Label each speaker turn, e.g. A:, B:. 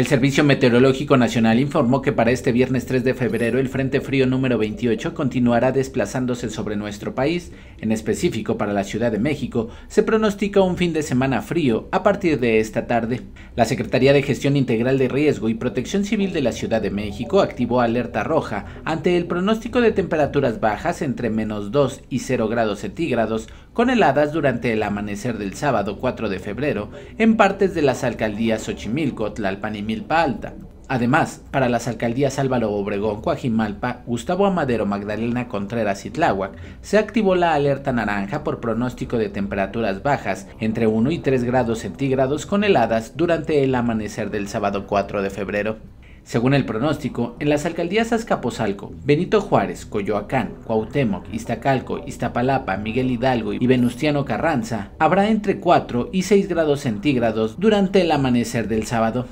A: El Servicio Meteorológico Nacional informó que para este viernes 3 de febrero el Frente Frío número 28 continuará desplazándose sobre nuestro país. En específico para la Ciudad de México, se pronostica un fin de semana frío a partir de esta tarde. La Secretaría de Gestión Integral de Riesgo y Protección Civil de la Ciudad de México activó alerta roja ante el pronóstico de temperaturas bajas entre menos 2 y 0 grados centígrados con heladas durante el amanecer del sábado 4 de febrero en partes de las alcaldías Xochimilco, Tlalpan y Milpa Alta. Además, para las alcaldías Álvaro Obregón, Coajimalpa, Gustavo Amadero, Magdalena Contreras y Tláhuac, se activó la alerta naranja por pronóstico de temperaturas bajas entre 1 y 3 grados centígrados con heladas durante el amanecer del sábado 4 de febrero. Según el pronóstico, en las alcaldías Azcapotzalco, Benito Juárez, Coyoacán, Cuauhtémoc, Iztacalco, Iztapalapa, Miguel Hidalgo y Venustiano Carranza, habrá entre 4 y 6 grados centígrados durante el amanecer del sábado.